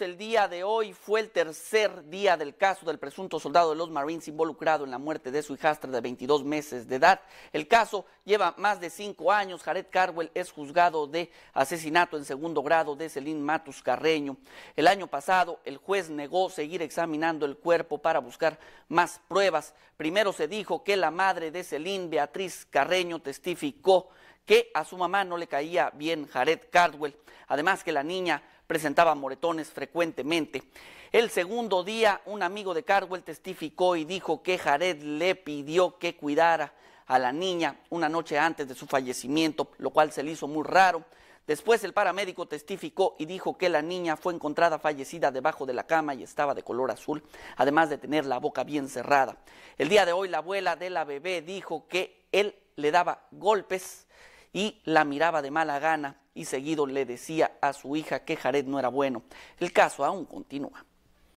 el día de hoy fue el tercer día del caso del presunto soldado de los Marines involucrado en la muerte de su hijastra de 22 meses de edad. El caso lleva más de cinco años. Jared Carwell es juzgado de asesinato en segundo grado de Celine Matus Carreño. El año pasado el juez negó seguir examinando el cuerpo para buscar más pruebas. Primero se dijo que la madre de Celine, Beatriz Carreño, testificó que a su mamá no le caía bien Jared Cardwell, además que la niña presentaba moretones frecuentemente. El segundo día, un amigo de Cardwell testificó y dijo que Jared le pidió que cuidara a la niña una noche antes de su fallecimiento, lo cual se le hizo muy raro. Después el paramédico testificó y dijo que la niña fue encontrada fallecida debajo de la cama y estaba de color azul, además de tener la boca bien cerrada. El día de hoy la abuela de la bebé dijo que él le daba golpes y la miraba de mala gana y seguido le decía a su hija que Jared no era bueno. El caso aún continúa.